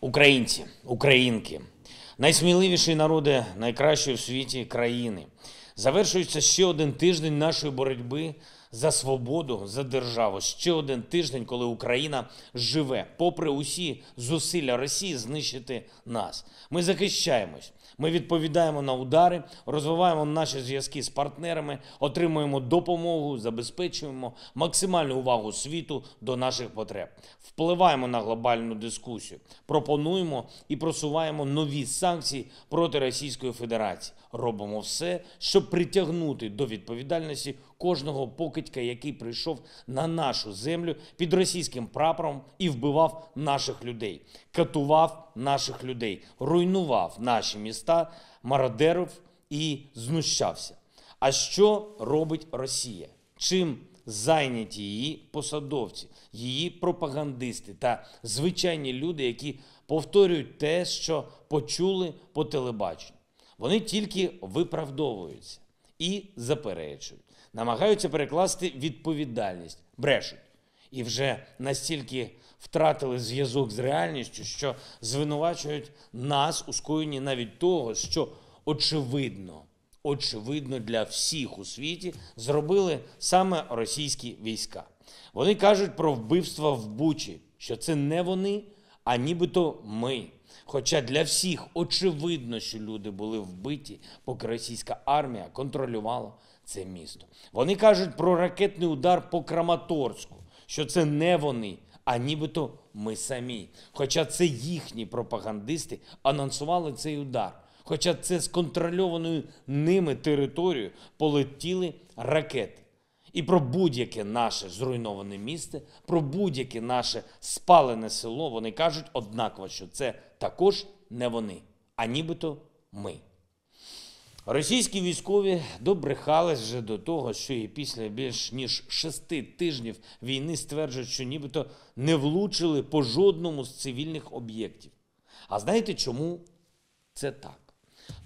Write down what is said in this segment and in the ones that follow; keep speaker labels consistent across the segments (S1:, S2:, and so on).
S1: Українці, українки, найсміливіші народи найкращої в світі країни. Завершується ще один тиждень нашої боротьби за свободу, за державу. Ще один тиждень, коли Україна живе, попри усі зусилля Росії знищити нас. Ми захищаємось. Ми відповідаємо на удари, розвиваємо наші зв'язки з партнерами, отримуємо допомогу, забезпечуємо максимальну увагу світу до наших потреб, впливаємо на глобальну дискусію, пропонуємо і просуваємо нові санкції проти Російської Федерації. Робимо все, щоб притягнути до відповідальності кожного, поки покидька, який прийшов на нашу землю під російським прапором і вбивав наших людей, катував наших людей, руйнував наші міста, мародерив і знущався. А що робить Росія? Чим зайняті її посадовці, її пропагандисти та звичайні люди, які повторюють те, що почули по телебаченню? Вони тільки виправдовуються і заперечують намагаються перекласти відповідальність, брешуть. І вже настільки втратили зв'язок з реальністю, що звинувачують нас у скоєнні навіть того, що очевидно, очевидно для всіх у світі зробили саме російські війська. Вони кажуть про вбивства в Бучі, що це не вони, а нібито ми. Хоча для всіх очевидно, що люди були вбиті, поки російська армія контролювала це місто. Вони кажуть про ракетний удар по Краматорську, що це не вони, а нібито ми самі. Хоча це їхні пропагандисти анонсували цей удар. Хоча це з контрольованою ними територією полетіли ракети. І про будь-яке наше зруйноване місце, про будь-яке наше спалене село вони кажуть однаково, що це також не вони, а нібито ми. Російські військові добрехались вже до того, що і після більш ніж шести тижнів війни стверджують, що нібито не влучили по жодному з цивільних об'єктів. А знаєте, чому це так?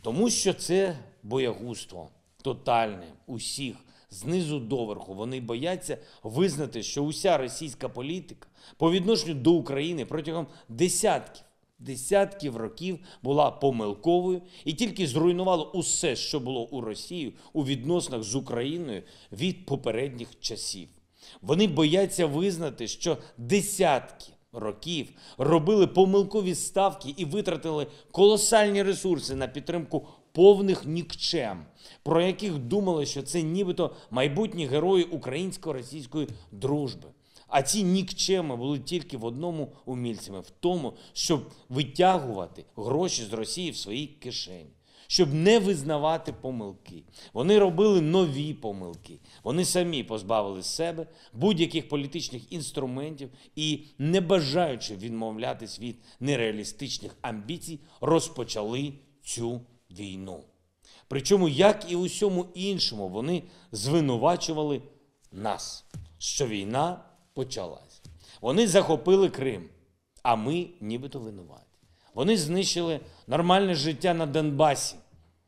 S1: Тому що це боягузтво тотальне усіх. Знизу доверху вони бояться визнати, що уся російська політика по відношенню до України протягом десятків, десятків років була помилковою і тільки зруйнувала усе, що було у Росії у відносинах з Україною від попередніх часів. Вони бояться визнати, що десятки. Років робили помилкові ставки і витратили колосальні ресурси на підтримку повних нікчем, про яких думали, що це нібито майбутні герої українсько-російської дружби. А ці нікчеми були тільки в одному умільцями, в тому, щоб витягувати гроші з Росії в своїй кишені, щоб не визнавати помилки. Вони робили нові помилки. Вони самі позбавили себе будь-яких політичних інструментів і, не бажаючи відмовлятись від нереалістичних амбіцій, розпочали цю війну. Причому, як і усьому іншому, вони звинувачували нас, що війна почалась. Вони захопили Крим, а ми нібито винуваті. Вони знищили нормальне життя на Донбасі,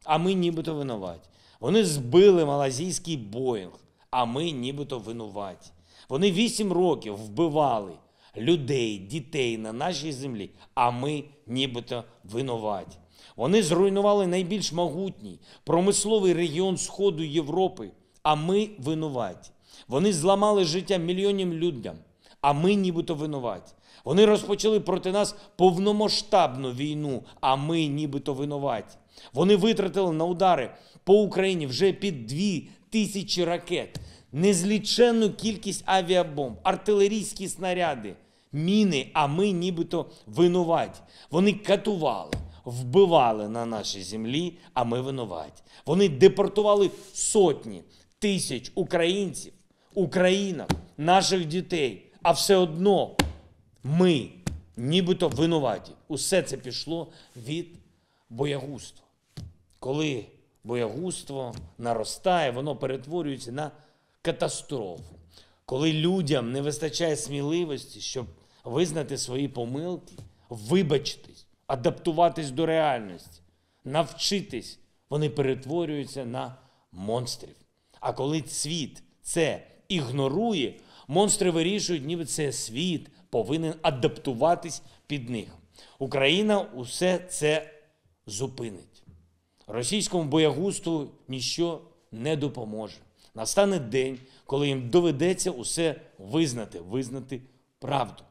S1: а ми нібито винуваті. Вони збили малазійський боїнг, а ми нібито винуваті. Вони вісім років вбивали людей, дітей на нашій землі, а ми нібито винуваті. Вони зруйнували найбільш могутній промисловий регіон Сходу Європи, а ми винуваті. Вони зламали життя мільйонів людям, а ми нібито винуваті. Вони розпочали проти нас повномасштабну війну, а ми нібито винуваті. Вони витратили на удари по Україні вже під дві тисячі ракет, незліченну кількість авіабомб, артилерійські снаряди, міни, а ми нібито винуваті. Вони катували. Вбивали на нашій землі, а ми винуваті. Вони депортували сотні тисяч українців Україна, наших дітей, а все одно ми нібито винуваті. Усе це пішло від боягузтва. Коли боягузтво наростає, воно перетворюється на катастрофу. Коли людям не вистачає сміливості, щоб визнати свої помилки, вибачитись, адаптуватись до реальності, навчитись, вони перетворюються на монстрів. А коли світ це ігнорує, монстри вирішують, ніби це світ повинен адаптуватись під них. Україна усе це зупинить. Російському боягузтву нічого не допоможе. Настане день, коли їм доведеться усе визнати, визнати правду.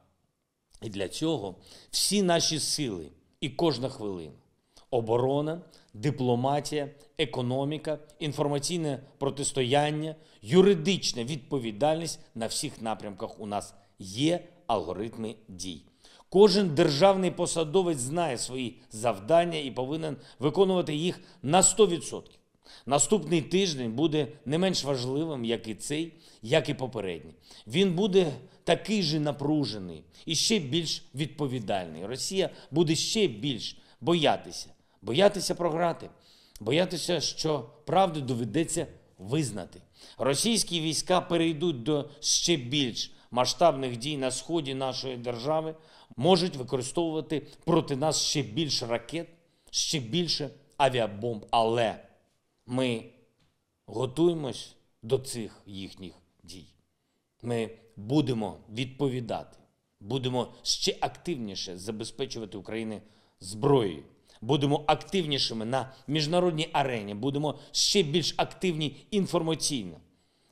S1: І для цього всі наші сили і кожна хвилина, оборона, дипломатія, економіка, інформаційне протистояння, юридична відповідальність на всіх напрямках у нас є алгоритми дій. Кожен державний посадовець знає свої завдання і повинен виконувати їх на 100%. Наступний тиждень буде не менш важливим, як і цей, як і попередній. Він буде такий же напружений і ще більш відповідальний. Росія буде ще більш боятися боятися програти, боятися, що правду доведеться визнати. Російські війська перейдуть до ще більш масштабних дій на сході нашої держави, можуть використовувати проти нас ще більше ракет, ще більше авіабомб. Але ми готуємось до цих їхніх дій. Ми будемо відповідати. Будемо ще активніше забезпечувати України зброєю. Будемо активнішими на міжнародній арені. Будемо ще більш активні інформаційно.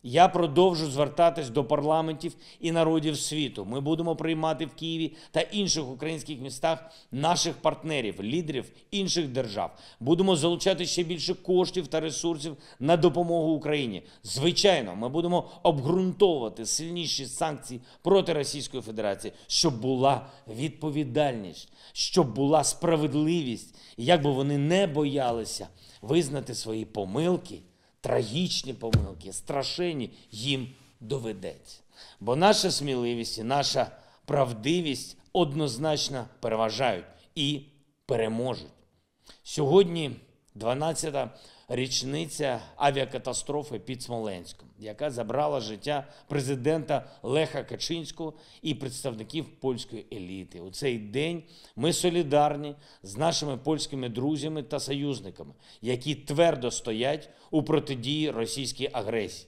S1: Я продовжу звертатись до парламентів і народів світу. Ми будемо приймати в Києві та інших українських містах наших партнерів, лідерів інших держав. Будемо залучати ще більше коштів та ресурсів на допомогу Україні. Звичайно, ми будемо обґрунтовувати сильніші санкції проти Російської Федерації, щоб була відповідальність, щоб була справедливість, як би вони не боялися визнати свої помилки трагічні помилки, страшені, їм доведеться. Бо наша сміливість і наша правдивість однозначно переважають і переможуть. Сьогодні 12 річниця авіакатастрофи під Смоленськом, яка забрала життя президента Леха Качинського і представників польської еліти. У цей день ми солідарні з нашими польськими друзями та союзниками, які твердо стоять у протидії російській агресії.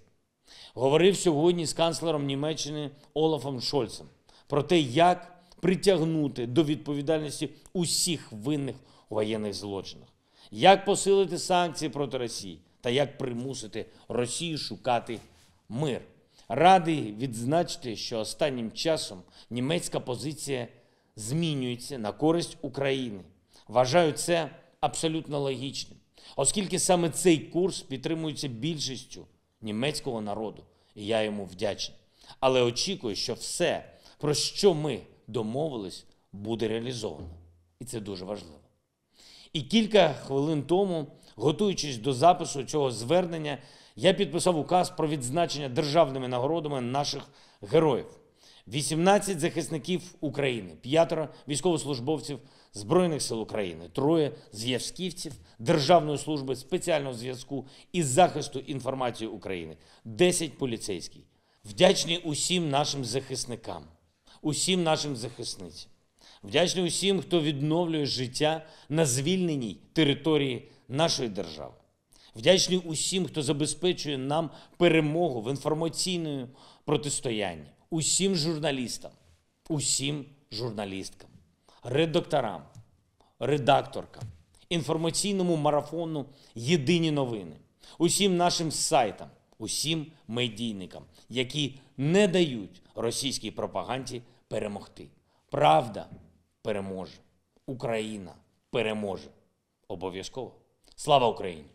S1: Говорив сьогодні з канцлером Німеччини Олафом Шольцем про те, як притягнути до відповідальності усіх винних у воєнних злочинах як посилити санкції проти Росії та як примусити Росію шукати мир. Радий відзначити, що останнім часом німецька позиція змінюється на користь України. Вважаю це абсолютно логічним, оскільки саме цей курс підтримується більшістю німецького народу, і я йому вдячний. Але очікую, що все, про що ми домовились, буде реалізовано, і це дуже важливо. І кілька хвилин тому, готуючись до запису цього звернення, я підписав указ про відзначення державними нагородами наших героїв: 18 захисників України, п'ятеро військовослужбовців Збройних сил України, троє зв'язківців Державної служби спеціального зв'язку і захисту інформації України, 10 поліцейських. Вдячний усім нашим захисникам, усім нашим захисницям. Вдячний усім, хто відновлює життя на звільненій території нашої держави. Вдячний усім, хто забезпечує нам перемогу в інформаційному протистоянні, усім журналістам, усім журналісткам, редакторам, редакторкам, інформаційному марафону Єдині новини, усім нашим сайтам, усім медійникам, які не дають російській пропаганді перемогти. Правда переможе. Україна переможе. Обов'язково. Слава Україні!